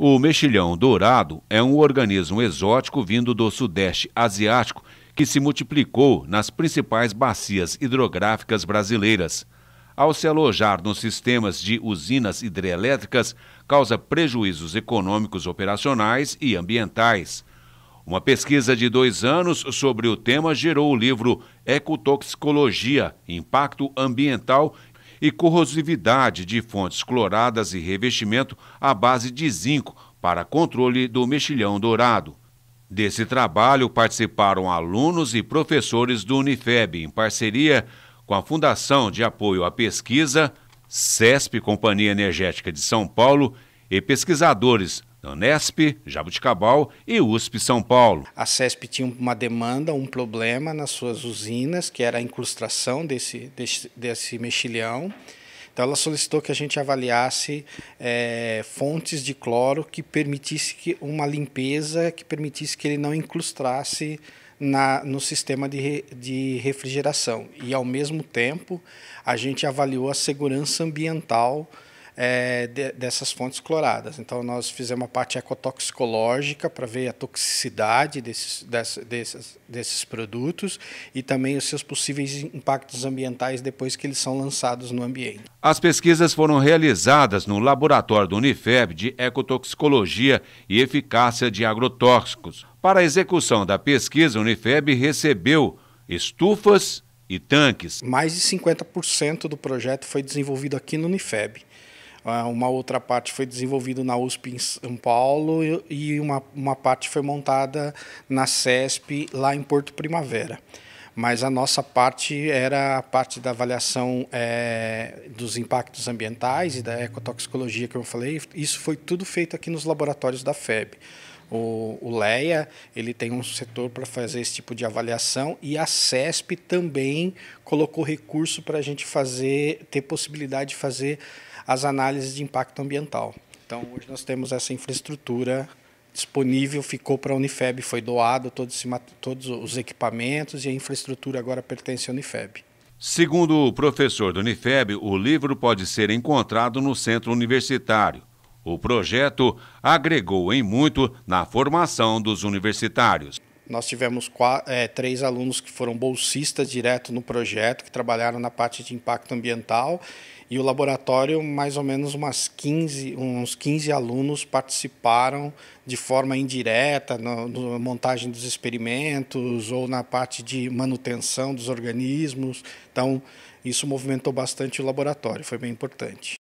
O mexilhão dourado é um organismo exótico vindo do Sudeste Asiático que se multiplicou nas principais bacias hidrográficas brasileiras. Ao se alojar nos sistemas de usinas hidrelétricas, causa prejuízos econômicos operacionais e ambientais. Uma pesquisa de dois anos sobre o tema gerou o livro Ecotoxicologia: Impacto Ambiental e corrosividade de fontes cloradas e revestimento à base de zinco para controle do mexilhão dourado. Desse trabalho participaram alunos e professores do Unifeb, em parceria com a Fundação de Apoio à Pesquisa, CESP, Companhia Energética de São Paulo, e pesquisadores Anesp, Jabuticabal e USP São Paulo. A CESP tinha uma demanda, um problema nas suas usinas, que era a incrustação desse, desse, desse mexilhão. Então ela solicitou que a gente avaliasse é, fontes de cloro que permitisse que uma limpeza que permitisse que ele não incrustasse na, no sistema de, de refrigeração. E ao mesmo tempo a gente avaliou a segurança ambiental é, de, dessas fontes cloradas. Então, nós fizemos uma parte ecotoxicológica para ver a toxicidade desses, desses, desses produtos e também os seus possíveis impactos ambientais depois que eles são lançados no ambiente. As pesquisas foram realizadas no laboratório do Unifeb de Ecotoxicologia e Eficácia de Agrotóxicos. Para a execução da pesquisa, o Unifeb recebeu estufas e tanques. Mais de 50% do projeto foi desenvolvido aqui no Unifeb. Ah, uma outra parte foi desenvolvida na USP em São Paulo e uma, uma parte foi montada na CESP, lá em Porto Primavera. Mas a nossa parte era a parte da avaliação é, dos impactos ambientais e da ecotoxicologia que eu falei. Isso foi tudo feito aqui nos laboratórios da FEB. O, o ele tem um setor para fazer esse tipo de avaliação e a CESP também colocou recurso para a gente fazer, ter possibilidade de fazer as análises de impacto ambiental. Então, hoje nós temos essa infraestrutura disponível, ficou para a Unifeb, foi doado todo esse, todos os equipamentos e a infraestrutura agora pertence à Unifeb. Segundo o professor da Unifeb, o livro pode ser encontrado no centro universitário o projeto agregou em muito na formação dos universitários. Nós tivemos quatro, é, três alunos que foram bolsistas direto no projeto, que trabalharam na parte de impacto ambiental, e o laboratório, mais ou menos umas 15, uns 15 alunos participaram de forma indireta na, na montagem dos experimentos ou na parte de manutenção dos organismos. Então, isso movimentou bastante o laboratório, foi bem importante.